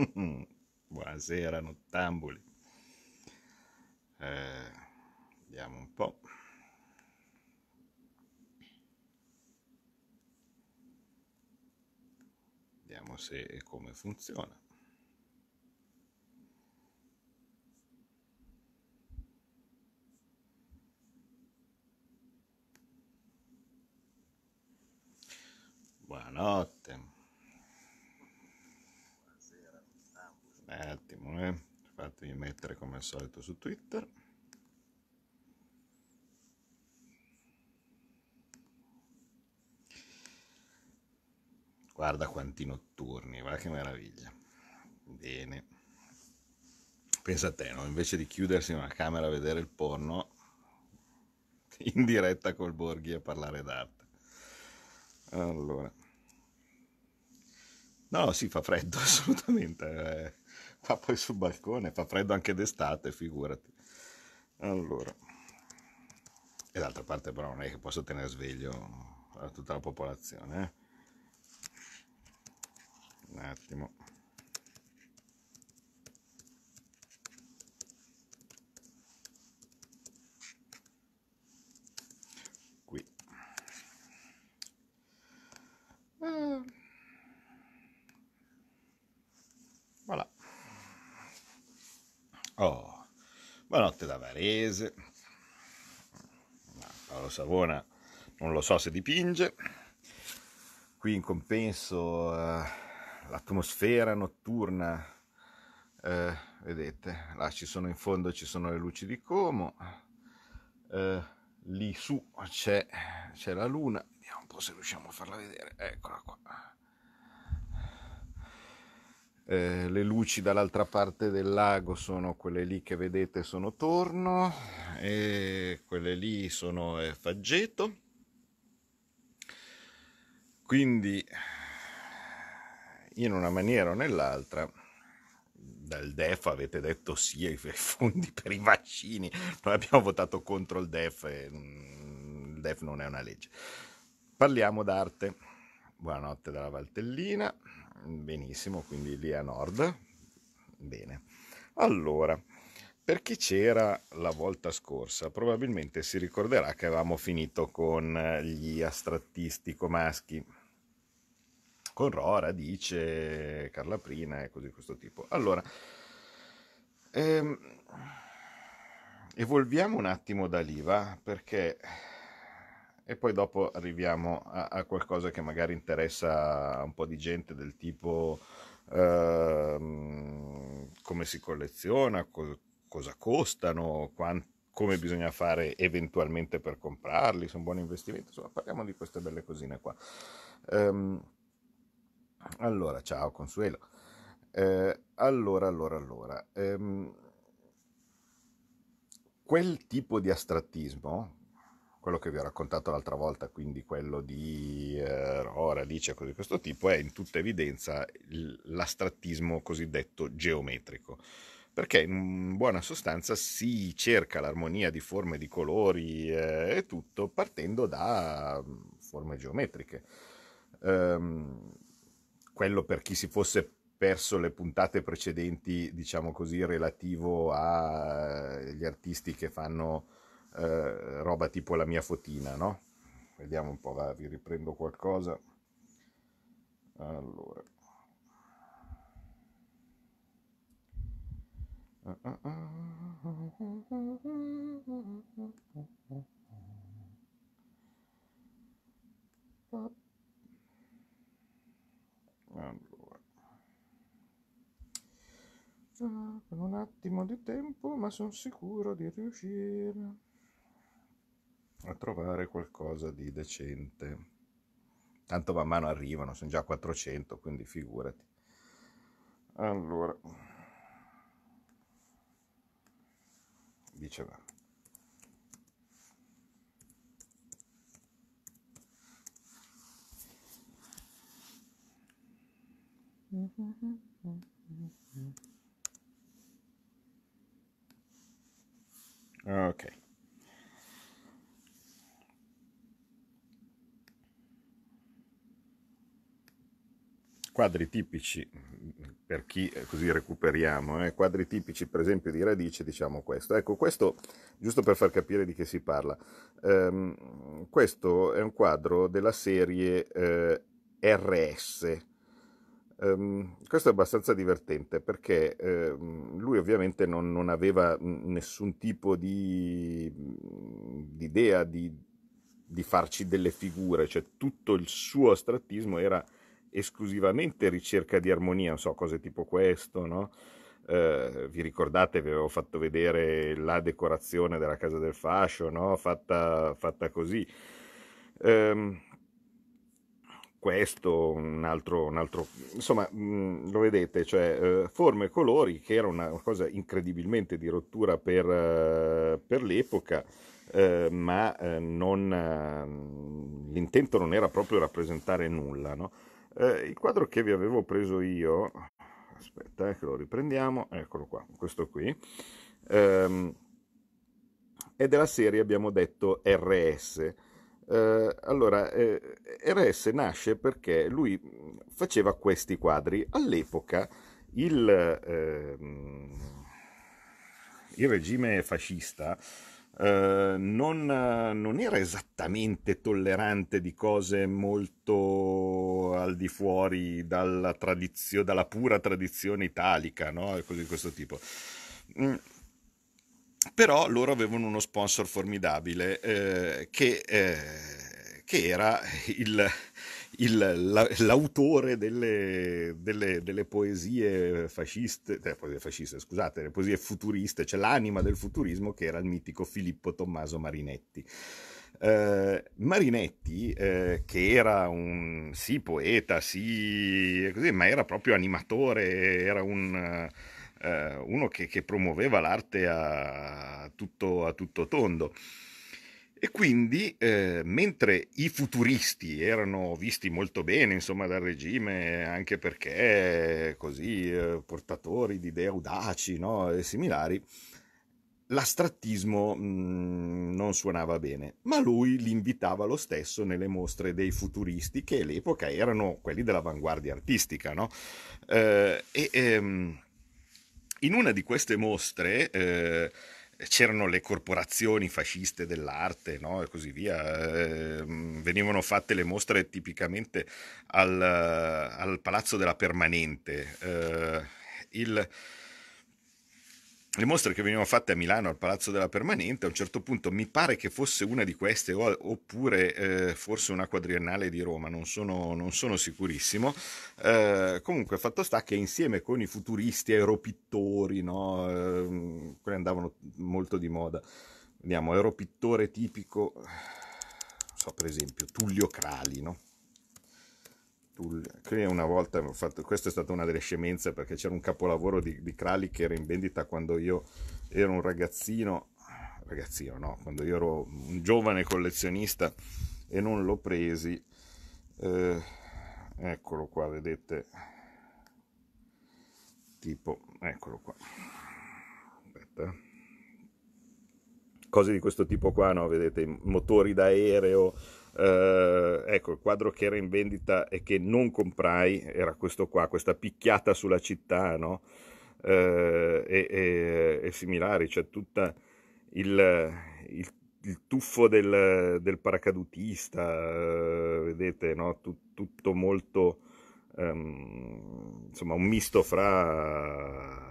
Buonasera, nottambuli. Eh, vediamo un po'. Vediamo se e come funziona. Buonanotte. un attimo eh. fatemi mettere come al solito su twitter guarda quanti notturni guarda che meraviglia bene pensa a te no? invece di chiudersi in una camera a vedere il porno in diretta col Borghi a parlare d'arte allora No, si sì, fa freddo assolutamente. Eh ma poi sul balcone fa freddo anche d'estate, figurati. Allora, e d'altra parte però non è che posso tenere sveglio tutta la popolazione. Eh? Un attimo. Buonanotte da Varese. Ah, Paolo Savona non lo so se dipinge. Qui in compenso eh, l'atmosfera notturna, eh, vedete, là ci sono in fondo ci sono le luci di Como, eh, lì su c'è, la luna, vediamo un po' se riusciamo a farla vedere, eccola qua. Eh, le luci dall'altra parte del lago sono quelle lì che vedete sono Torno e quelle lì sono eh, Faggeto. Quindi in una maniera o nell'altra dal DEF avete detto sì ai fondi per i vaccini, noi abbiamo votato contro il DEF, e, mm, il DEF non è una legge. Parliamo d'arte. Buonanotte dalla Valtellina benissimo, quindi lì a nord. Bene. Allora, per chi c'era la volta scorsa, probabilmente si ricorderà che avevamo finito con eh, gli astrattisti comaschi. con Rora, Dice, Carla Prina e così questo tipo. Allora, ehm, evolviamo un attimo da lì, va? Perché e poi dopo arriviamo a, a, qualcosa che magari interessa un po' di gente del tipo eh, come si colleziona, co- cosa costano, quant- come bisogna fare eventualmente per comprarli, se è un buon investimento, insomma parliamo di queste belle cosine qua. Um, allora, ciao Consuelo. Eh, allora, allora, allora. Um, quel tipo di astrattismo, quello che vi ho raccontato l'altra volta, quindi quello di eh, oh, radice, cose di questo tipo, è in tutta evidenza l'astrattismo cosiddetto geometrico. Perché in buona sostanza si cerca l'armonia di forme, di colori eh, e tutto partendo da mm, forme geometriche. Ehm, quello per chi si fosse perso le puntate precedenti, diciamo così, relativo agli eh, artisti che fanno eh, roba tipo la mia fotina, no? Vediamo un po', va, vi riprendo qualcosa. Allora. Allora. un attimo di tempo, ma sono sicuro di riuscire a trovare qualcosa di decente. Tanto man mano arrivano, sono già 400, quindi figurati. Allora, diceva. Ok. quadri tipici per chi eh, così recuperiamo, eh, quadri tipici per esempio di radice, diciamo questo. Ecco, questo, giusto per far capire di che si parla, ehm, questo è un quadro della serie eh, RS. Ehm, questo è abbastanza divertente perché ehm, lui ovviamente non, non, aveva mm, nessun tipo di, mm, di idea di, di farci delle figure, cioè tutto il suo astrattismo era esclusivamente ricerca di armonia, non so, cose tipo questo, no? Eh, vi ricordate, vi avevo fatto vedere la decorazione della casa del fascio, no? fatta, fatta così. Eh, questo, un altro, un altro insomma, mh, mm, lo vedete, cioè eh, forme e colori, che era una cosa incredibilmente di rottura per, uh, per l'epoca, eh, ma eh, non, uh, l'intento non era proprio rappresentare nulla, no? Eh, il quadro che vi avevo preso io, aspetta eh, che lo riprendiamo, eccolo qua, questo qui, ehm, è della serie, abbiamo detto, RS. Eh, allora, eh, RS nasce perché lui mm, faceva questi quadri. All'epoca il, ehm, il regime fascista eh, non, non, era esattamente tollerante di cose molto al di fuori dalla, tradizio, dalla pura tradizione italica, no? cose di questo tipo. Mm però loro avevano uno sponsor formidabile eh, che, eh, che, era il, il, la, l'autore delle, delle, delle poesie fasciste, eh, poesie fasciste, scusate, le poesie futuriste, cioè l'anima del futurismo che era il mitico Filippo Tommaso Marinetti. Eh, Marinetti, eh, che era un sì poeta, sì, così, ma era proprio animatore, era un eh, uno che, che, promuoveva l'arte a tutto, a tutto tondo. E quindi, eh, mentre i futuristi erano visti molto bene, insomma, dal regime, anche perché così eh, portatori di idee audaci no? e similari, l'astrattismo mh, mm, non suonava bene, ma lui li invitava lo stesso nelle mostre dei futuristi che all'epoca erano quelli dell'avanguardia artistica, no? Eh, e, ehm, in una di queste mostre eh, c'erano le corporazioni fasciste dell'arte no? e così via, eh, venivano fatte le mostre tipicamente al, al Palazzo della Permanente. Eh, il, le mostre che venivano fatte a Milano al Palazzo della Permanente, a un certo punto mi pare che fosse una di queste oppure eh, forse una quadriennale di Roma, non sono, non sono sicurissimo. Eh, comunque fatto sta che insieme con i futuristi, aeropittori, no, eh, quelli andavano molto di moda, vediamo, aeropittore tipico, so, per esempio Tullio Crali, no? Tulle. Qui una volta ho fatto, questa è stata una delle scemenze perché c'era un capolavoro di, di Crali che era in vendita quando io ero un ragazzino, ragazzino no, quando io ero un giovane collezionista e non l'ho presi. Eh, eccolo qua, vedete, tipo, eccolo qua. Aspetta eh. cose di questo tipo qua, no? vedete, motori d'aereo, eh, ecco, il quadro che era in vendita e che non comprai era questo qua, questa picchiata sulla città, no? eh, e, e, e, similari, cioè tutto il, il, il, tuffo del, del paracadutista, eh, vedete, no? Tut, tutto molto, ehm, insomma, un misto fra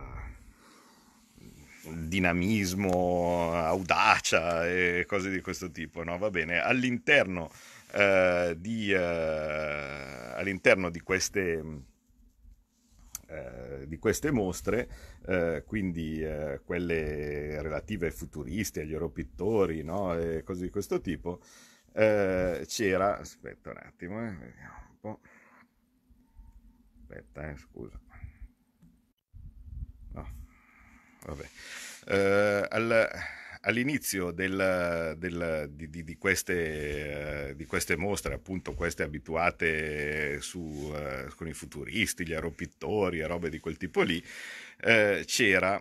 dinamismo, audacia e cose di questo tipo, no? Va bene, all'interno, eh, di, eh, all'interno di queste eh, di queste mostre, eh, quindi eh, quelle relative ai futuristi, agli europittori, no? e cose di questo tipo, eh, c'era, aspetta un attimo, eh, vediamo un po', aspetta, eh, scusa, Vabbè. Eh, al, all'inizio del, del, di, di, di, queste, eh, di, queste, mostre, appunto queste abituate su, uh, con i futuristi, gli aeropittori e robe di quel tipo lì, uh, c'era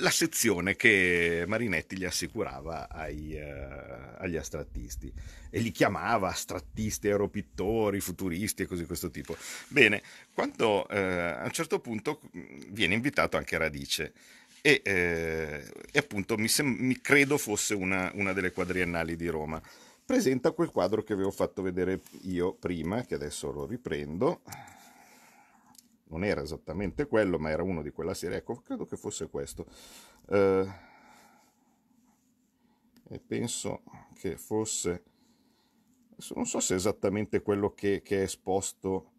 la sezione che Marinetti gli assicurava ai, uh, agli astrattisti e li chiamava astrattisti, aeropittori, futuristi e così di questo tipo. Bene, quando uh, a un certo punto mm, viene invitato anche Radice e, uh, e appunto mi, sem- mi, credo fosse una, una delle quadriennali di Roma. Presenta quel quadro che avevo fatto vedere io prima, che adesso lo riprendo non era esattamente quello, ma era uno di quella serie. Ecco, credo che fosse questo. Eh, e penso che fosse, non so se è esattamente quello che, che è esposto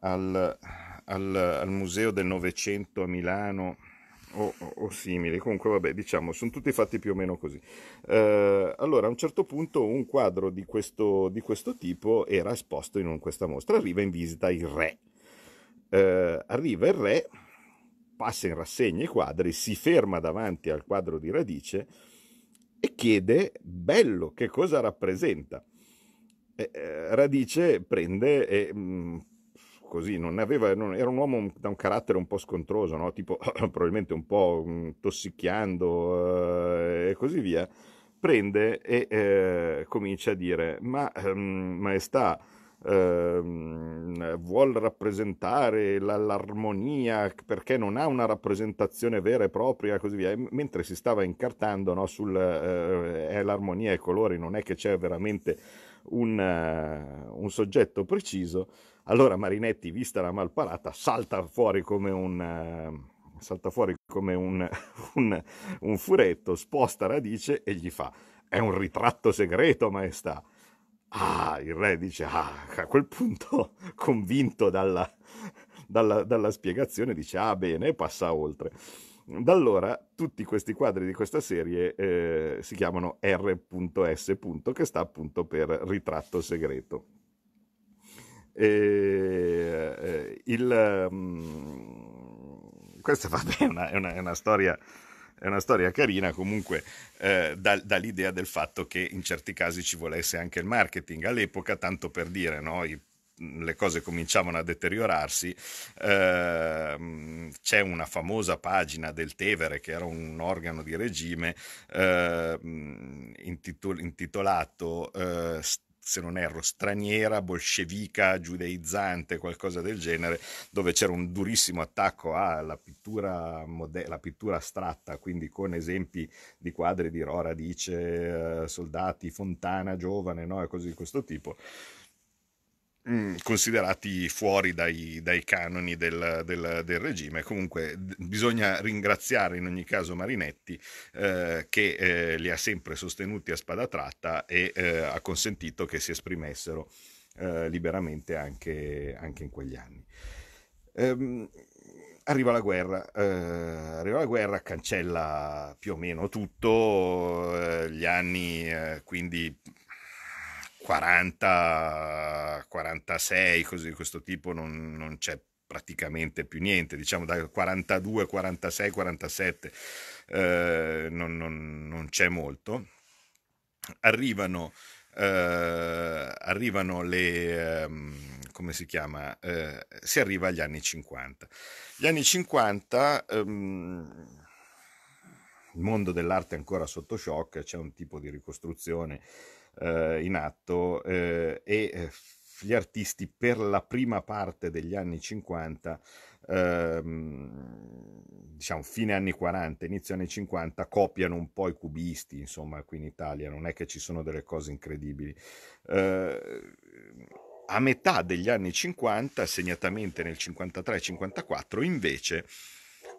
al, al, al Museo del Novecento a Milano. O, o, simili, comunque vabbè, diciamo, sono tutti fatti più o meno così. Eh, allora, a un certo punto un quadro di questo, di questo tipo era esposto in un, questa mostra, arriva in visita il re eh, arriva il re, passa in rassegna i quadri, si ferma davanti al quadro di radice e chiede, bello, che cosa rappresenta? Eh, eh, radice prende e... Mh, mm, così, non aveva, non, era un uomo da un carattere un po' scontroso, no? tipo probabilmente un po' mm, tossicchiando eh, e così via, prende e eh, comincia a dire, ma ehm, maestà, Ehm, vuol rappresentare la, l'armonia perché non ha una rappresentazione vera e propria, così via. E mentre si stava incartando no, sull'armonia eh, e eh, i colori, non è che c'è veramente un, uh, un soggetto preciso. Allora Marinetti, vista la malparata, salta fuori come un... Uh, salta fuori come un, un, un furetto, sposta radice e gli fa: È un ritratto segreto, maestà. Ah, il re dice, ah, a quel punto, convinto dalla, dalla, dalla spiegazione, dice, ah, bene, passa oltre. Da allora tutti questi quadri di questa serie eh, si chiamano R.S. che sta appunto per ritratto segreto. E, eh, il, um, questa vabbè, è, una, è, una, è una storia è una storia carina comunque eh, da, dall'idea del fatto che in certi casi ci volesse anche il marketing. All'epoca, tanto per dire, no, i le cose cominciavano a deteriorarsi, eh, c'è una famosa pagina del Tevere che era un organo di regime eh, intitol- intitolato eh, se non erro, straniera, bolscevica, giudeizzante, qualcosa del genere, dove c'era un durissimo attacco alla pittura, mode- la pittura astratta, quindi con esempi di quadri di Rora, dice, eh, soldati, Fontana, giovane, no? e cose di questo tipo. Mm, considerati fuori dai, dai canoni del, del, del, regime. Comunque bisogna ringraziare in ogni caso Marinetti eh, che eh, li ha sempre sostenuti a spada tratta e eh, ha consentito che si esprimessero eh, liberamente anche, anche, in quegli anni. Ehm, arriva la guerra, eh, arriva la guerra, cancella più o meno tutto, eh, gli anni eh, quindi 40, 46, cose di questo tipo, non, non c'è praticamente più niente, diciamo da 42, 46, 47 eh, non, non, non, c'è molto. Arrivano, eh, arrivano le, eh, come si chiama, eh, si arriva agli anni 50. Gli anni 50, ehm, il mondo dell'arte è ancora sotto shock, c'è un tipo di ricostruzione eh, in atto eh, e eh, gli artisti per la prima parte degli anni 50, ehm, diciamo fine anni 40, inizio anni 50, copiano un po' i cubisti, insomma, qui in Italia non è che ci sono delle cose incredibili. Eh, a metà degli anni 50, segnatamente nel 53-54, invece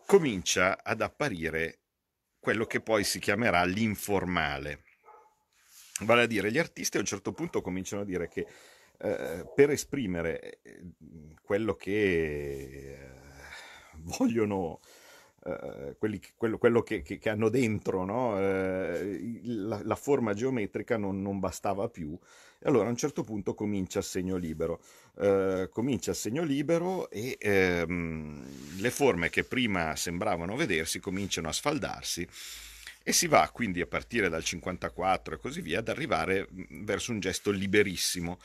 comincia ad apparire quello che poi si chiamerà l'informale Vale a dire, gli artisti a un certo punto cominciano a dire che eh, per esprimere eh, quello che eh, vogliono eh, quelli, quello, quello che, che, che, hanno dentro, no? eh, la, la, forma geometrica non, non, bastava più. E allora a un certo punto comincia il segno libero. Eh, comincia il segno libero e ehm, le forme che prima sembravano vedersi cominciano a sfaldarsi e si va quindi a partire dal 54 e così via ad arrivare verso un gesto liberissimo,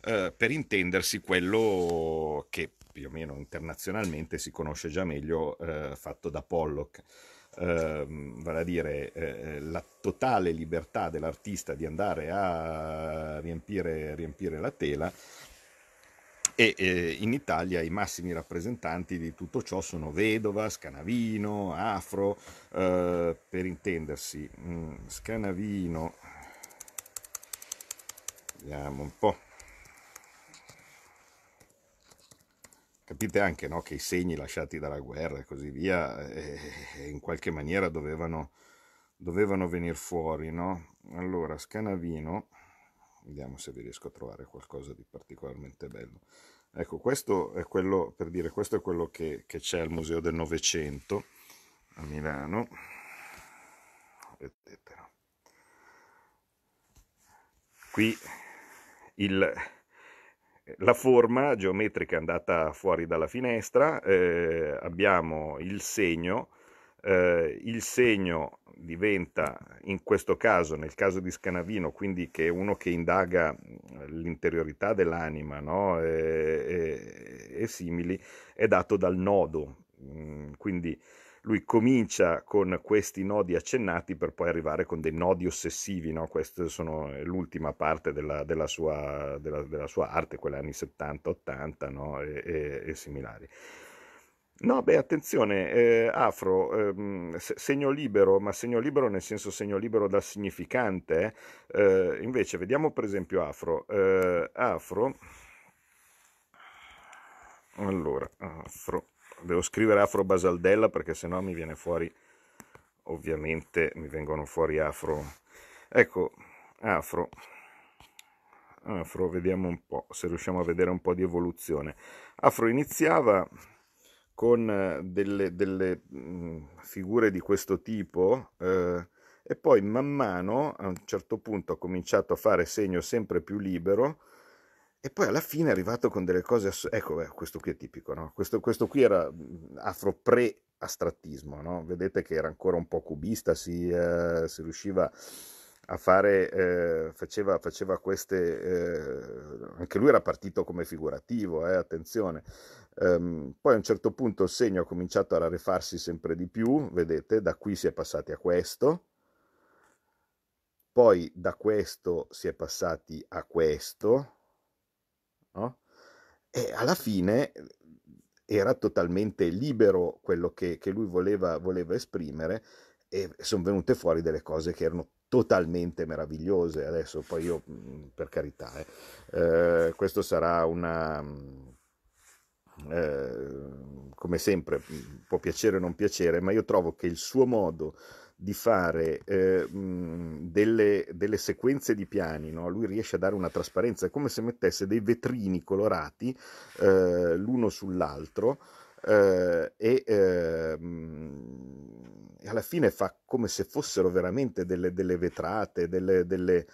eh, per intendersi quello che più o meno internazionalmente si conosce già meglio eh, fatto da Pollock. Eh, vale a dire eh, eh, la totale libertà dell'artista di andare a riempire, riempire la tela e eh, in Italia i massimi rappresentanti di tutto ciò sono Vedova, Scanavino, Afro, eh, per intendersi. Mm, Scanavino, vediamo un po'. Capite anche no, che i segni lasciati dalla guerra e così via eh, eh in qualche maniera dovevano, dovevano venire fuori. No? Allora, Scanavino Vediamo se vi riesco a trovare qualcosa di particolarmente bello. Ecco, questo è quello, per dire, questo è quello che, che c'è al Museo del Novecento a Milano. Vedete, no? Qui il, la forma geometrica è andata fuori dalla finestra, eh, abbiamo il segno, eh, il segno diventa in questo caso, nel caso di Scanavino, quindi che è uno che indaga mm, l'interiorità dell'anima no? e, e, e simili, è dato dal nodo. Mm, quindi lui comincia con questi nodi accennati per poi arrivare con dei nodi ossessivi, no? questa sono eh, l'ultima parte della, della, sua, della, della sua, arte, quella anni 70-80 no? e, e, e similari. No, beh, attenzione, eh, Afro, ehm, segno libero, ma segno libero nel senso segno libero dal significante. Eh, invece, vediamo per esempio Afro. Eh, afro, allora, Afro, devo scrivere Afro Basaldella perché sennò mi viene fuori, ovviamente mi vengono fuori Afro. Ecco, Afro. Afro, vediamo un po' se riusciamo a vedere un po' di evoluzione. Afro iniziava con eh, delle, delle figure di questo tipo eh, e poi man mano a un certo punto ha cominciato a fare segno sempre più libero e poi alla fine è arrivato con delle cose ass- ecco beh, questo qui è tipico no? questo, questo qui era afro pre astrattismo no? vedete che era ancora un po' cubista si, eh, si riusciva a a fare, eh, faceva, faceva, queste, eh, anche lui era partito come figurativo, eh, attenzione. Um, poi a un certo punto il segno ha cominciato a rarefarsi sempre di più, vedete, da qui si è passati a questo, poi da questo si è passati a questo, no? e alla fine eh, era totalmente libero quello che, che lui voleva, voleva esprimere e sono venute fuori delle cose che erano totalmente meravigliose. Adesso poi io, mm, per carità, eh, eh, questo sarà una... Mm, eh, come sempre mm, può piacere o non piacere, ma io trovo che il suo modo di fare eh, delle, delle, sequenze di piani, no? lui riesce a dare una trasparenza, è come se mettesse dei vetrini colorati eh, l'uno sull'altro eh, e eh, e alla fine fa come se fossero veramente delle, delle vetrate, delle, delle,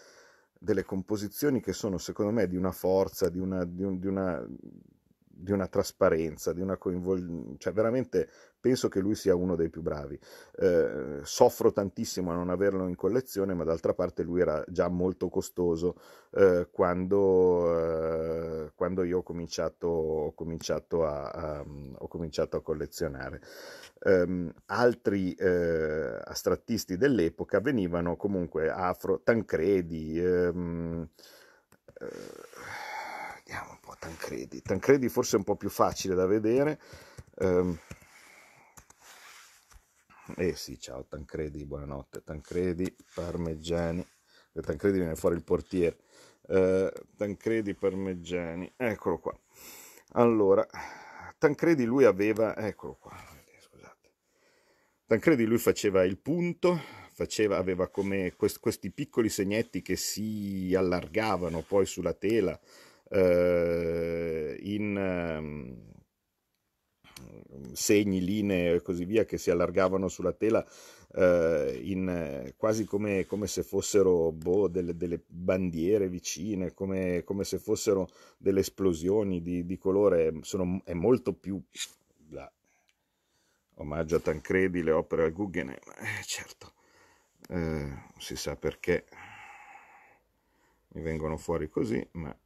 delle, composizioni che sono secondo me di una forza, di una, di un, di una di una trasparenza, di una coinvolgimento, cioè veramente penso che lui sia uno dei più bravi. Eh, soffro tantissimo a non averlo in collezione, ma d'altra parte lui era già molto costoso eh, quando, eh, quando, io ho cominciato, ho cominciato, a, a, ho cominciato a, collezionare. Ehm, altri eh, astrattisti dell'epoca venivano comunque Afro, Tancredi. Ehm, eh, Tancredi. Tancredi forse è un po' più facile da vedere. Ehm, eh, sì, ciao Tancredi, buonanotte. Tancredi, Parmeggiani. Eh, Tancredi viene fuori il portiere. Eh, Tancredi, Parmeggiani. Eccolo qua. Allora, Tancredi lui aveva... Eccolo qua. Eh, scusate. Tancredi lui faceva il punto, faceva, aveva come quest, questi piccoli segnetti che si allargavano poi sulla tela eh, in ehm, segni, linee e così via che si allargavano sulla tela eh, in, eh, quasi come, come, se fossero boh, delle, delle, bandiere vicine, come, come, se fossero delle esplosioni di, di colore. Sono, è molto più... La, omaggio a Tancredi, le opere al Guggenheim, eh, certo, eh, si sa perché mi vengono fuori così, ma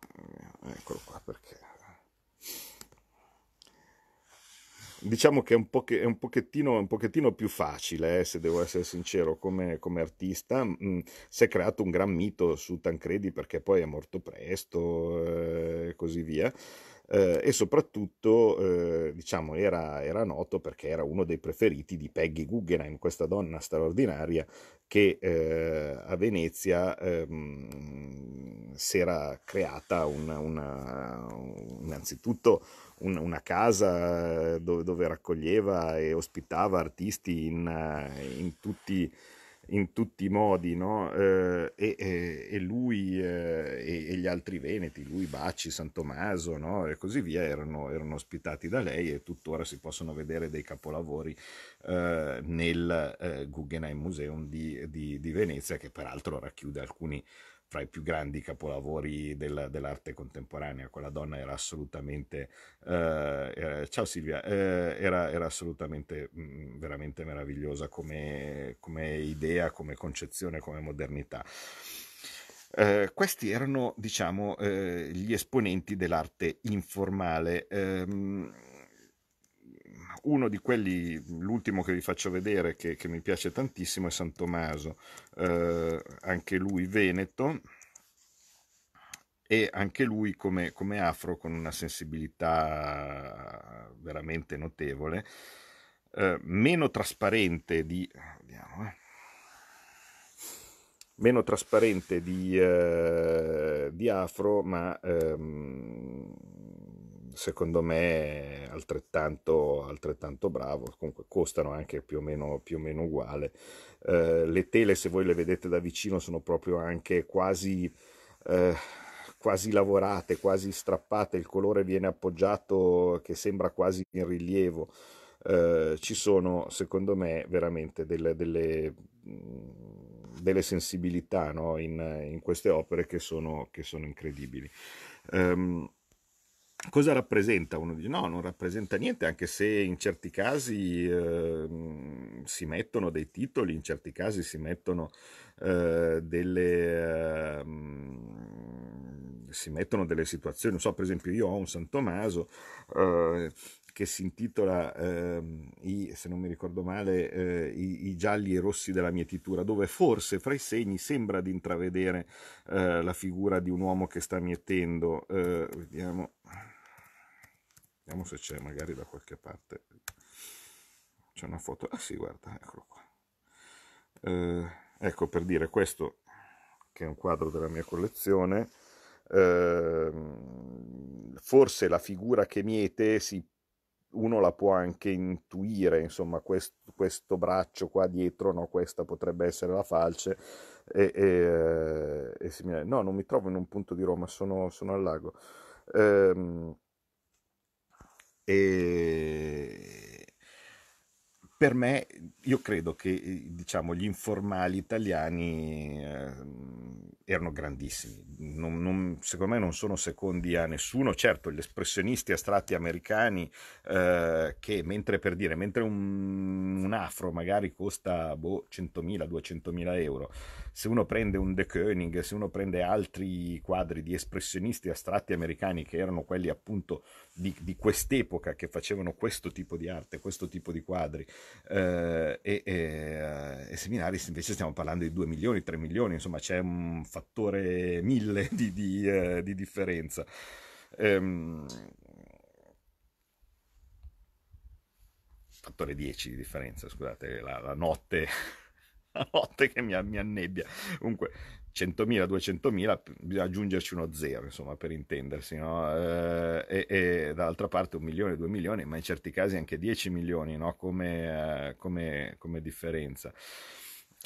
eh, eccolo qua perché diciamo che è un, poche, è un, pochettino, un pochettino, più facile, eh, se devo essere sincero, come, come artista. Mh, mm, si è creato un gran mito su Tancredi perché poi è morto presto eh, e eh, così via eh, e soprattutto eh, diciamo era, era, noto perché era uno dei preferiti di Peggy Guggenheim, questa donna straordinaria che eh, a Venezia ehm, si era creata una, una, innanzitutto un, una casa eh, dove, dove, raccoglieva e ospitava artisti in, in tutti i in tutti i modi, no? eh, e, e, lui eh, e, gli altri veneti, lui, Bacci, San Tommaso no? e così via, erano, erano, ospitati da lei e tuttora si possono vedere dei capolavori eh, nel eh, Guggenheim Museum di, di, di Venezia, che peraltro racchiude alcuni fra i più grandi capolavori del, dell'arte contemporanea. Quella donna era assolutamente. Eh, era, eh, ciao Silvia, eh, era, era, assolutamente mh, mm, veramente meravigliosa come, come, idea, come concezione, come modernità. Eh, questi erano, diciamo, eh, gli esponenti dell'arte informale. Ehm, uno di quelli, l'ultimo che vi faccio vedere che, che mi piace tantissimo è San Tommaso, eh, anche lui veneto e anche lui come, come afro con una sensibilità veramente notevole, eh, meno trasparente di... Vediamo, eh, meno trasparente di, eh, di afro ma ehm, secondo me altrettanto, altrettanto bravo, comunque costano anche più o meno, più o meno uguale. Eh, le tele, se voi le vedete da vicino, sono proprio anche quasi... Eh, quasi lavorate, quasi strappate, il colore viene appoggiato che sembra quasi in rilievo. Eh, ci sono, secondo me, veramente delle, delle, mm, delle sensibilità no? in, in, queste opere che sono, che sono incredibili. Um, cosa rappresenta? Uno dice no, non rappresenta niente, anche se in certi casi eh, si mettono dei titoli, in certi casi si mettono eh, delle... Ehm, si mettono delle situazioni, non so, per esempio io ho un San Tommaso eh, che si intitola, ehm, i, se non mi ricordo male, eh, i, i, gialli e rossi della mietitura, dove forse fra i segni sembra di intravedere eh, la figura di un uomo che sta mietendo. Eh, vediamo. Vediamo se c'è magari da qualche parte. C'è una foto. Ah sì, guarda, eccolo qua. Eh, ecco per dire questo che è un quadro della mia collezione. Eh, forse la figura che miete si, uno la può anche intuire, insomma, quest, questo braccio qua dietro, no? questa potrebbe essere la falce. E, e, eh, e si, no, non mi trovo in un punto di Roma, sono, sono al lago. Ehm. Eh, per me, io credo che eh, diciamo, gli informali italiani eh, erano grandissimi. Non, non, secondo me non sono secondi a nessuno. Certo, gli espressionisti astratti americani eh, che, mentre per dire, mentre un, un afro magari costa boh, 100.000-200.000 euro, se uno prende un De Koenig, se uno prende altri quadri di espressionisti astratti americani che erano quelli appunto di, di quest'epoca che facevano questo tipo di arte, questo tipo di quadri, eh, e, e, eh, e, seminari invece stiamo parlando di 2 milioni, 3 milioni, insomma c'è un fattore mille di, di, eh, di differenza. Ehm, fattore 10 di differenza, scusate, la, la notte la notte che mi, mi, annebbia. Comunque, 100.000, 200.000, bisogna aggiungerci uno zero, insomma, per intendersi, no? Eh, e, e, dall'altra parte un milione, due milioni, ma in certi casi anche 10 milioni, no? come, eh, come, come differenza.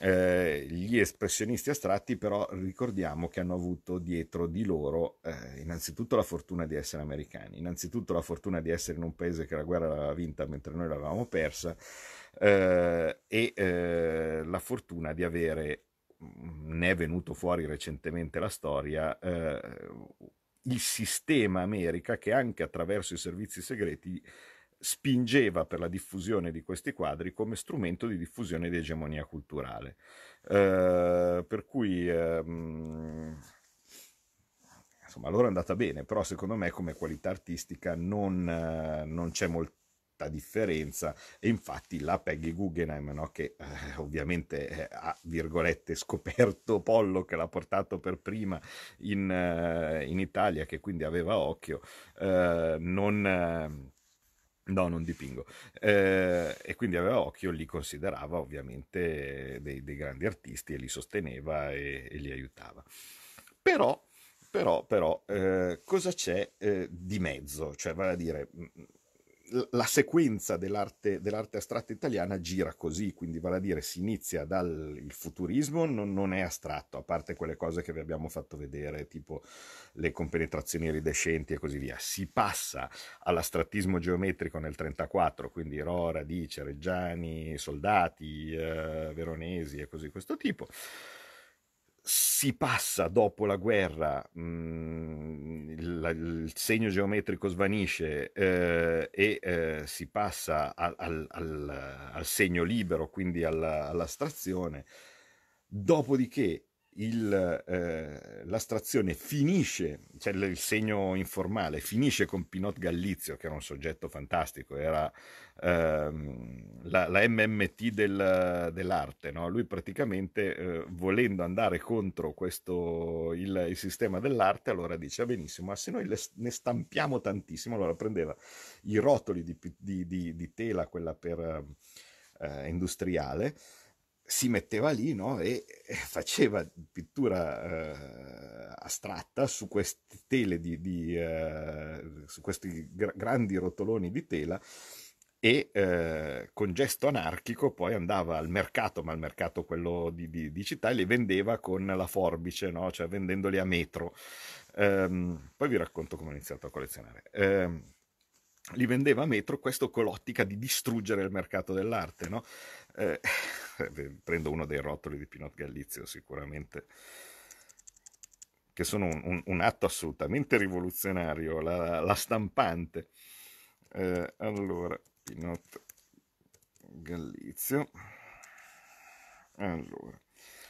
Eh, gli espressionisti astratti però ricordiamo che hanno avuto dietro di loro eh, innanzitutto la fortuna di essere americani, innanzitutto la fortuna di essere in un paese che la guerra l'aveva vinta mentre noi l'avevamo persa eh, e eh, la fortuna di avere Mm, ne è venuto fuori recentemente la storia, eh, il sistema America che anche attraverso i servizi segreti spingeva per la diffusione di questi quadri come strumento di diffusione di egemonia culturale. Eh, per cui eh, insomma, allora è andata bene, però secondo me come qualità artistica non, eh, non c'è molto netta differenza e infatti la Peggy Guggenheim no, che eh, ovviamente eh, ha virgolette scoperto Pollo che l'ha portato per prima in, eh, in Italia che quindi aveva occhio eh, non eh, No, non dipingo. Eh, e quindi aveva occhio, li considerava ovviamente dei, dei grandi artisti e li sosteneva e, e li aiutava. Però, però, però eh, cosa c'è eh, di mezzo? Cioè, vale a dire, mm, la sequenza dell'arte, dell'arte, astratta italiana gira così, quindi vale a dire si inizia dal futurismo, non, non, è astratto, a parte quelle cose che vi abbiamo fatto vedere, tipo le compenetrazioni iridescenti e così via. Si passa all'astrattismo geometrico nel 34, quindi Rora, Dice, Reggiani, Soldati, eh, Veronesi e così questo tipo si passa dopo la guerra, mh, mm, la, il segno geometrico svanisce eh, e eh, si passa al, al, al, al, segno libero, quindi alla, all'astrazione, dopodiché il, eh, l'astrazione finisce, cioè il segno informale finisce con Pinot Gallizio, che era un soggetto fantastico, era ehm, la, la, MMT del, dell'arte. No? Lui praticamente, eh, volendo andare contro questo, il, il, sistema dell'arte, allora dice, ah, benissimo, ma se noi le, ne stampiamo tantissimo, allora prendeva i rotoli di, di, di, di tela, quella per, eh, industriale, si metteva lì no? e faceva pittura eh, astratta su queste tele di, di eh, su questi gr- grandi rotoloni di tela e eh, con gesto anarchico poi andava al mercato, ma al mercato quello di, di, di città, e li vendeva con la forbice, no? cioè vendendoli a metro. Ehm, poi vi racconto come ho iniziato a collezionare. Ehm, li vendeva a metro, questo con l'ottica di distruggere il mercato dell'arte. No? Eh, prendo uno dei rotoli di Pinot Gallizio sicuramente, che sono un, un, un atto assolutamente rivoluzionario, la, la stampante. Eh, allora, Pinot Gallizio. Allora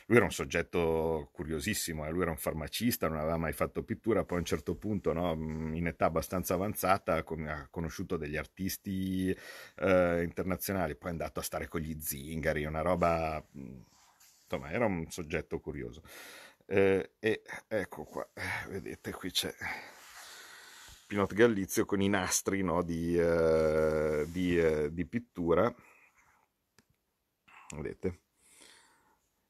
lui era un soggetto curiosissimo, eh. lui era un farmacista, non aveva mai fatto pittura, poi a un certo punto, no, mhmm, in età abbastanza avanzata, con, ha conosciuto degli artisti eh, internazionali, poi è andato a stare con gli zingari, una roba... Mhmm, insomma, era un soggetto curioso. Eh, e ecco qua, eh, vedete qui c'è... Pinot Gallizio con i nastri no, di, eh, di, eh, di pittura. Vedete?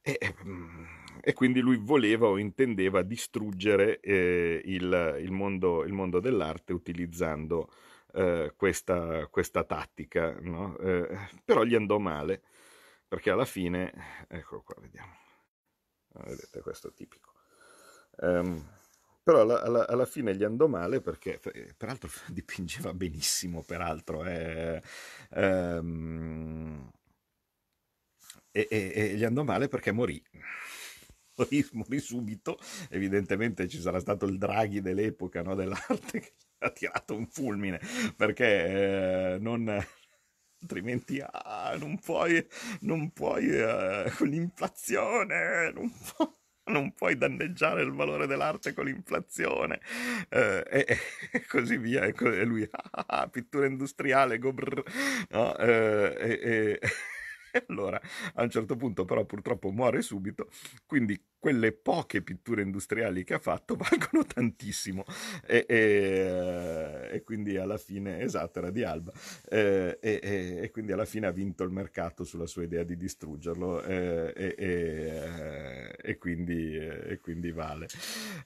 E, mhmm, e quindi lui voleva o intendeva distruggere eh, il, il, mondo, il, mondo, dell'arte utilizzando eh, questa, questa, tattica, no? eh, però gli andò male, perché alla fine, eccolo qua, vediamo, ah, vedete questo tipico, um, però alla, alla, alla, fine gli andò male perché, eh, peraltro dipingeva benissimo, peraltro, um, e, e, e gli andò male perché morì. morì. morì. subito, evidentemente ci sarà stato il Draghi dell'epoca no, dell'arte che ha tirato un fulmine perché eh, non, altrimenti ah, non puoi, non puoi eh, con l'inflazione, non, pu- non, puoi danneggiare il valore dell'arte con l'inflazione eh, e, e, così via. E, co- e lui, ah, ah, ah, pittura industriale, go brr, no, eh, e, allora a un certo punto però purtroppo muore subito, quindi quelle poche pitture industriali che ha fatto valgono tantissimo. E, e, e quindi alla fine, esatto, era di Alba, e, e, quindi alla fine ha vinto il mercato sulla sua idea di distruggerlo e, eh, quindi, e quindi, vale,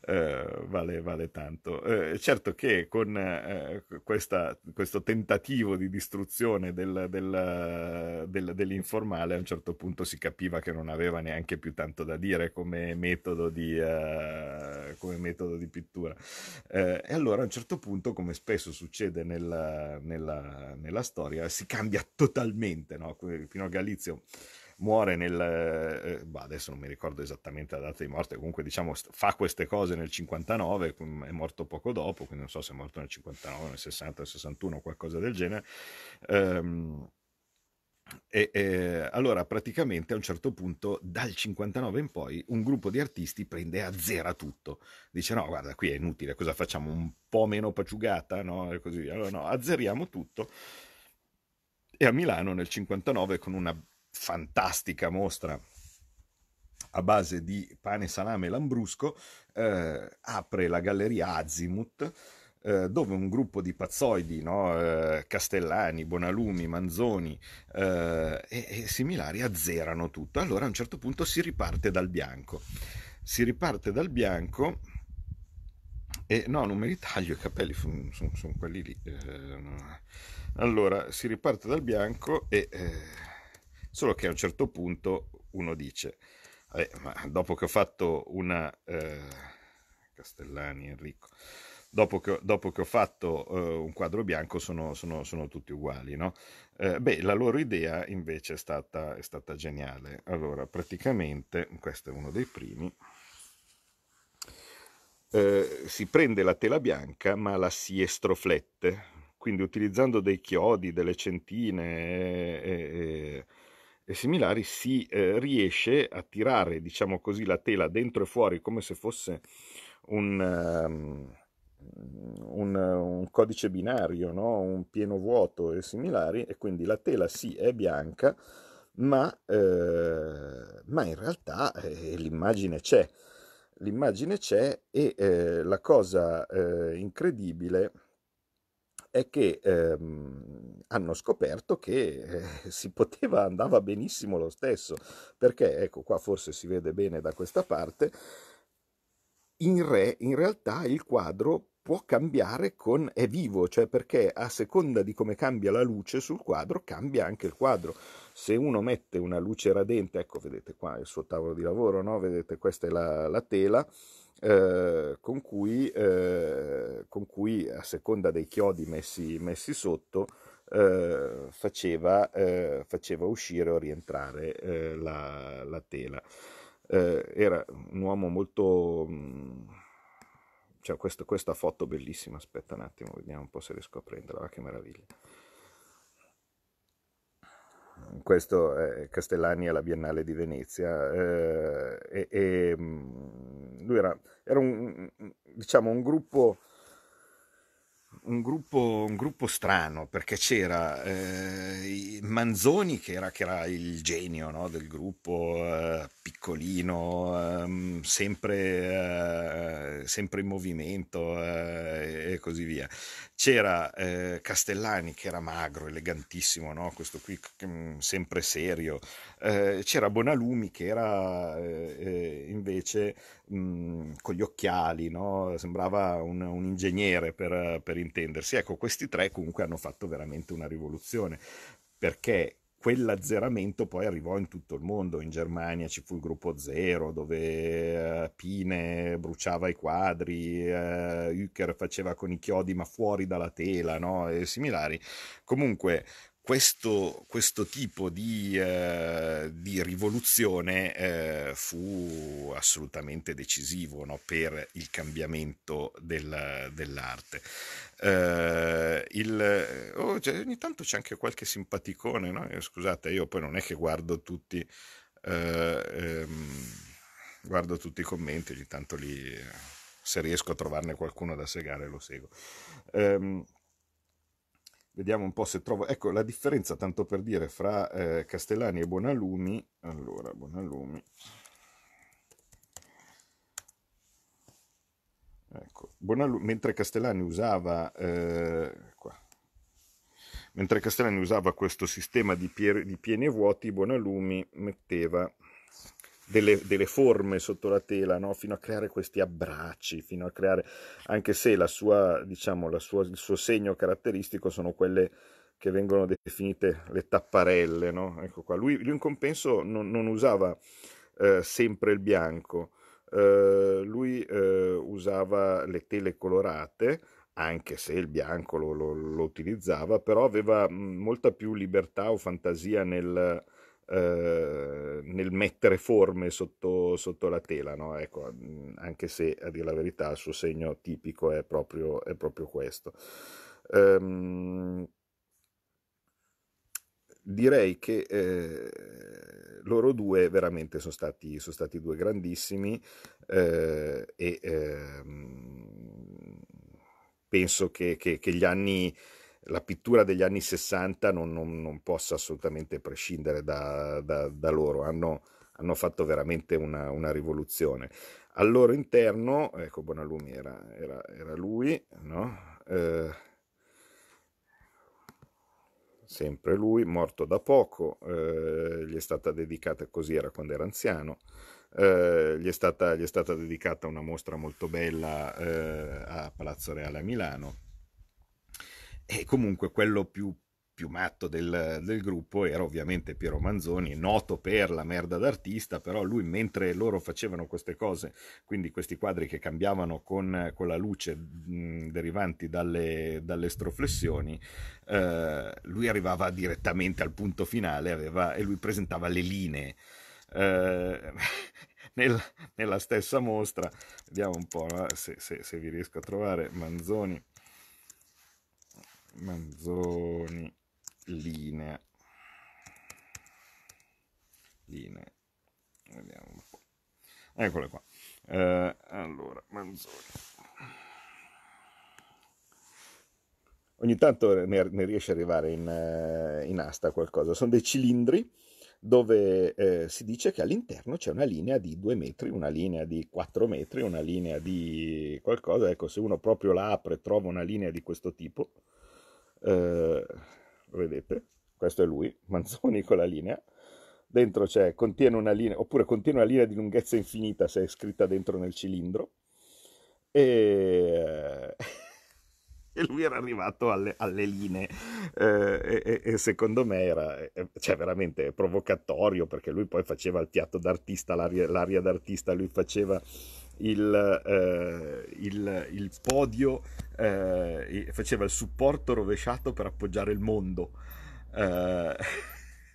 eh, vale, vale tanto. Eh, certo che con questa, questo tentativo di distruzione del, del, del, dell'informale a un certo punto si capiva che non aveva neanche più tanto da dire come metodo di, uh, come metodo di pittura. Uh, e allora a un certo punto, come spesso succede nella, nella, nella storia, si cambia totalmente, no? fino a Galizio muore nel... Eh, bah, adesso non mi ricordo esattamente la data di morte, comunque diciamo fa queste cose nel 59, è morto poco dopo, quindi non so se è morto nel 59, nel 60, nel 61 o qualcosa del genere. Ehm, e, eh, allora praticamente a un certo punto, dal 59 in poi, un gruppo di artisti prende a zero tutto. Dice: No, guarda, qui è inutile, cosa facciamo? Un po' meno paciugata? No, e così via. Allora, no, azzeriamo tutto. E a Milano nel 59, con una fantastica mostra a base di pane, salame e lambrusco, eh, apre la galleria Azimuth. Eh, dove un gruppo di pazzoidi, no? Eh, Castellani, Bonalumi, Manzoni eh, e, e similari azzerano tutto. Allora a un certo punto si riparte dal bianco. Si riparte dal bianco e no, non mi ritaglio i capelli, sono, sono, quelli lì. Eh, allora si riparte dal bianco e solo che a un certo punto uno dice, ma dopo che ho fatto una... Castellani, Enrico dopo che, dopo che ho fatto uh, un quadro bianco sono, sono, sono tutti uguali, no? Eh, beh, la loro idea invece è stata, è stata geniale. Allora, praticamente, questo è uno dei primi, eh, si prende la tela bianca ma la si estroflette, quindi utilizzando dei chiodi, delle centine e, eh, e, eh, e similari si eh, riesce a tirare, diciamo così, la tela dentro e fuori come se fosse un... Um, un, un codice binario, no? un pieno vuoto e similari, e quindi la tela sì è bianca, ma, eh, ma in realtà eh, l'immagine c'è. L'immagine c'è e eh, la cosa eh, incredibile è che ehm, hanno scoperto che eh, si poteva, andava benissimo lo stesso, perché ecco qua forse si vede bene da questa parte, in, re, in realtà il quadro può cambiare con è vivo, cioè perché a seconda di come cambia la luce sul quadro cambia anche il quadro. Se uno mette una luce radente, ecco vedete qua il suo tavolo di lavoro, no? vedete questa è la, la tela, eh, con, cui, eh, con, cui, a seconda dei chiodi messi, messi sotto eh, faceva, eh, faceva, uscire o rientrare eh, la, la, tela. Eh, era un uomo molto... Mh, mm, c'è cioè, questo, questa foto bellissima, aspetta un attimo, vediamo un po' se riesco a prenderla, ah, che meraviglia. Questo è Castellani alla Biennale di Venezia eh, e, e, mm, lui era, era un, diciamo, un gruppo un gruppo, un gruppo strano perché c'era eh, Manzoni che era, che era il genio no, del gruppo, eh, piccolino, ehm, eh, sempre, sempre, in movimento eh, e così via. C'era eh, Castellani che era magro, elegantissimo, no? questo qui mm, sempre serio. Eh, c'era Bonalumi che era invece mh, mm, con gli occhiali, no? sembrava un, un ingegnere per, per intendere intendersi. Ecco, questi tre comunque hanno fatto veramente una rivoluzione perché quell'azzeramento poi arrivò in tutto il mondo, in Germania ci fu il gruppo Zero dove eh, Pine bruciava i quadri, eh, Hücker faceva con i chiodi ma fuori dalla tela no? e similari. Comunque questo, questo tipo di, eh, di rivoluzione eh, fu assolutamente decisivo no, per il cambiamento del, dell'arte. Eh, il, oh, cioè, ogni tanto c'è anche qualche simpaticone, no? Eh, scusate, io poi non è che guardo tutti, eh, ehm, guardo tutti i commenti, ogni tanto li, se riesco a trovarne qualcuno da segare lo seguo. Eh, Vediamo un po' se trovo... Ecco, la differenza, tanto per dire, fra eh, Castellani e Bonalumi... Allora, Bonalumi... Ecco, Bonalumi, mentre Castellani usava... Eh, qua, mentre Castellani usava questo sistema di, pier, di pieni e vuoti, Bonalumi metteva delle, delle forme sotto la tela, no? fino a creare questi abbracci, fino a creare, anche se la sua, diciamo, la sua, il suo segno caratteristico sono quelle che vengono definite le tapparelle. No? Ecco qua. Lui, lui in compenso non, non usava eh, sempre il bianco, eh, lui eh, usava le tele colorate, anche se il bianco lo, lo, lo utilizzava, però aveva molta più libertà o fantasia nel, eh, nel mettere forme sotto, sotto la tela, no? ecco, mm, anche se a dire la verità il suo segno tipico è proprio, è proprio questo. Ehm, direi che eh, loro due veramente sono stati, sono stati due grandissimi eh, e ehm, penso che, che, che gli anni la pittura degli anni 60 non, non, non possa assolutamente prescindere da, da, da loro, hanno, hanno, fatto veramente una, una, rivoluzione. Al loro interno, ecco Bonalumi era, era, era lui, no? eh, sempre lui, morto da poco, eh, gli è stata dedicata, così era quando era anziano, eh, gli, è stata, gli, è stata, dedicata una mostra molto bella eh, a Palazzo Reale a Milano e comunque quello più, più matto del, del, gruppo era ovviamente Piero Manzoni, noto per la merda d'artista, però lui mentre loro facevano queste cose, quindi questi quadri che cambiavano con, con la luce mh, mm, derivanti dalle, dalle stroflessioni, eh, lui arrivava direttamente al punto finale aveva, e lui presentava le linee. Eh, nel, nella stessa mostra, vediamo un po' se, se, se vi riesco a trovare Manzoni. Manzoni, linea, linea vediamo un po'. Eccole qua. Eh, allora, Manzoni. Ogni tanto ne, ne riesce ad arrivare in, eh, in, asta qualcosa. Sono dei cilindri dove eh, si dice che all'interno c'è una linea di 2 metri, una linea di 4 metri, una linea di qualcosa. Ecco, se uno proprio la apre trova una linea di questo tipo, eh, vedete, questo è lui, Manzoni con la linea, dentro c'è contiene una linea, oppure contiene una linea di lunghezza infinita se è scritta dentro nel cilindro, e, eh, e lui era arrivato alle, alle linee eh, e, e, secondo me era eh, cioè, veramente provocatorio perché lui poi faceva il piatto d'artista, l'aria, l'aria d'artista, lui faceva il, eh, il, il podio eh, faceva il supporto rovesciato per appoggiare il mondo. Eh,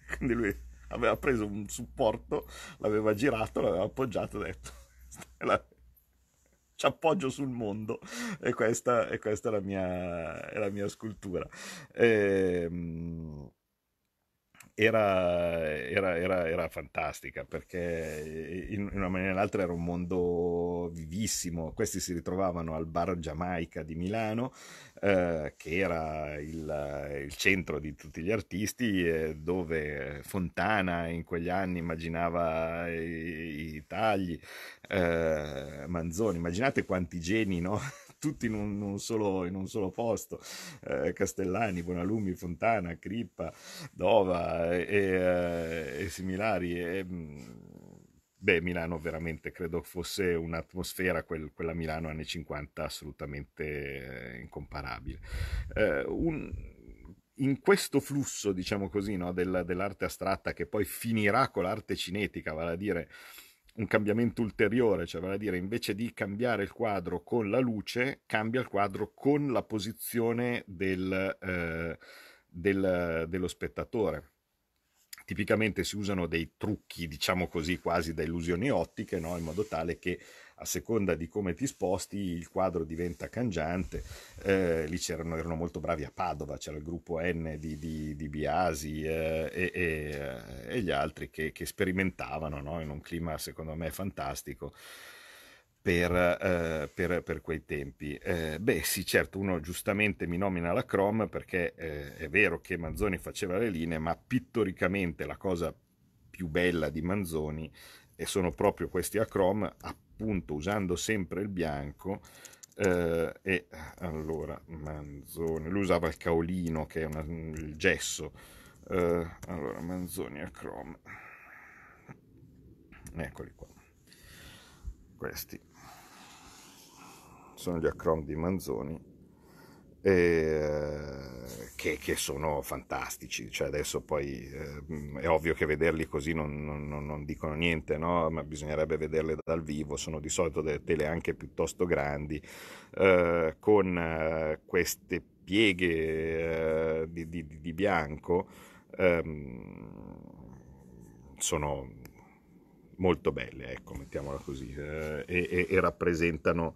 quindi lui aveva preso un supporto, l'aveva girato, l'aveva appoggiato e ha detto: Ci appoggio sul mondo. E questa, e questa è, la mia, è la mia scultura. Ehm era, era, era, era fantastica perché in, in una maniera o nell'altra era un mondo vivissimo. Questi si ritrovavano al bar Giamaica di Milano, eh, che era il, il, centro di tutti gli artisti, eh, dove Fontana in quegli anni immaginava i, i tagli, eh, Manzoni. Immaginate quanti geni no? tutti in un, un solo, in un solo posto, eh, Castellani, Bonalumi, Fontana, Crippa, Dova e, e, eh, e similari. E, mm, Beh, Milano veramente credo fosse un'atmosfera, quel, quella Milano anni 50, assolutamente eh, incomparabile. Eh, un, in questo flusso, diciamo così, no, del, dell'arte astratta che poi finirà con l'arte cinetica, vale a dire un cambiamento ulteriore, cioè vale a dire invece di cambiare il quadro con la luce, cambia il quadro con la posizione del, eh, del, dello spettatore. Tipicamente si usano dei trucchi, diciamo così, quasi da illusioni ottiche, no? in modo tale che a seconda di come ti sposti il quadro diventa cangiante. Eh, lì c'erano, erano molto bravi a Padova, c'era il gruppo N di, di, di Biasi eh, e, e, eh, e, gli altri che, che sperimentavano no? in un clima secondo me fantastico. Per, eh, per, per, quei tempi. Eh, beh, sì, certo, uno giustamente mi nomina la Chrome perché eh, è vero che Manzoni faceva le linee, ma pittoricamente la cosa più bella di Manzoni e sono proprio questi acrom, a punto usando sempre il bianco eh, e allora Manzoni, lui usava il caolino che è una, il gesso, eh, allora Manzoni al Chrome, eccoli qua, questi sono gli Acrom di Manzoni Ehm, che, che, sono fantastici. Cioè adesso poi eh, è ovvio che vederli così non, non, non dicono niente, no? ma bisognerebbe vederle dal vivo. Sono di solito delle tele anche piuttosto grandi, eh, con eh, queste pieghe eh, di, di, di, bianco. Ehm, sono molto belle, ecco, mettiamola così, eh, e, e, e rappresentano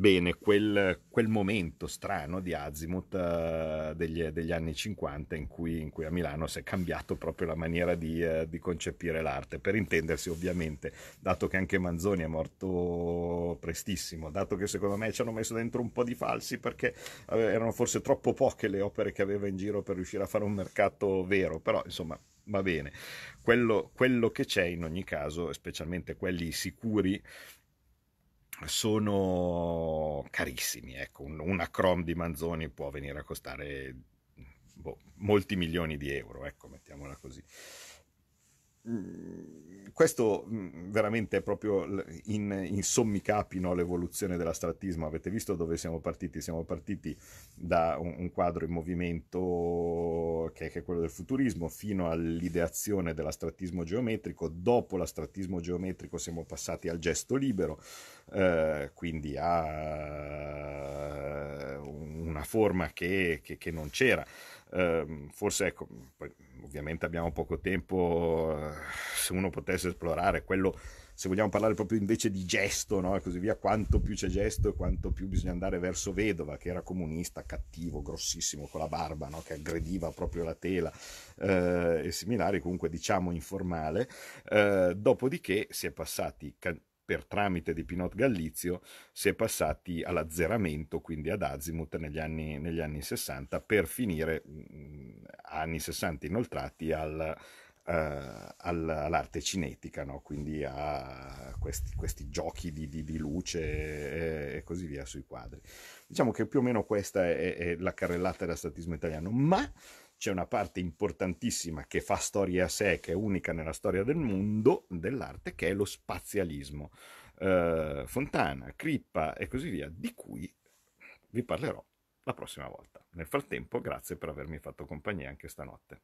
bene quel, quel momento strano di Azimuth eh, uh, degli, degli, anni 50 in cui, in cui, a Milano si è cambiato proprio la maniera di, uh, di, concepire l'arte. Per intendersi ovviamente, dato che anche Manzoni è morto prestissimo, dato che secondo me ci hanno messo dentro un po' di falsi perché uh, erano forse troppo poche le opere che aveva in giro per riuscire a fare un mercato vero, però insomma va bene. Quello, quello che c'è in ogni caso, specialmente quelli sicuri, sono carissimi. Ecco, un, una Chrome di Manzoni può venire a costare boh, molti milioni di euro, ecco, mettiamola così. Mm, questo mm, veramente è proprio in, in sommi capi no, l'evoluzione dell'astrattismo. Avete visto dove siamo partiti? Siamo partiti da un, un quadro in movimento che, che, è quello del futurismo fino all'ideazione dell'astrattismo geometrico. Dopo l'astrattismo geometrico siamo passati al gesto libero, eh, quindi a una forma che, che, che non c'era. Eh, forse ecco, poi, ovviamente abbiamo poco tempo, eh, se uno potesse esplorare quello, se vogliamo parlare proprio invece di gesto no? e così via, quanto più c'è gesto e quanto più bisogna andare verso Vedova, che era comunista, cattivo, grossissimo, con la barba, no? che aggrediva proprio la tela eh, e similari, comunque diciamo informale, eh, dopodiché si è passati... Can- per tramite di Pinot Gallizio si è passati all'azzeramento, quindi ad Azimuth negli anni, negli anni 60, per finire mh, mm, anni 60 inoltrati al, Uh, all'arte cinetica, no? quindi a questi, questi giochi di, di, di luce e, e, così via sui quadri. Diciamo che più o meno questa è, è la carrellata della statismo italiano, ma c'è una parte importantissima che fa storia a sé, che è unica nella storia del mondo dell'arte, che è lo spazialismo. Eh, Fontana, Crippa e così via, di cui vi parlerò la prossima volta. Nel frattempo, grazie per avermi fatto compagnia anche stanotte.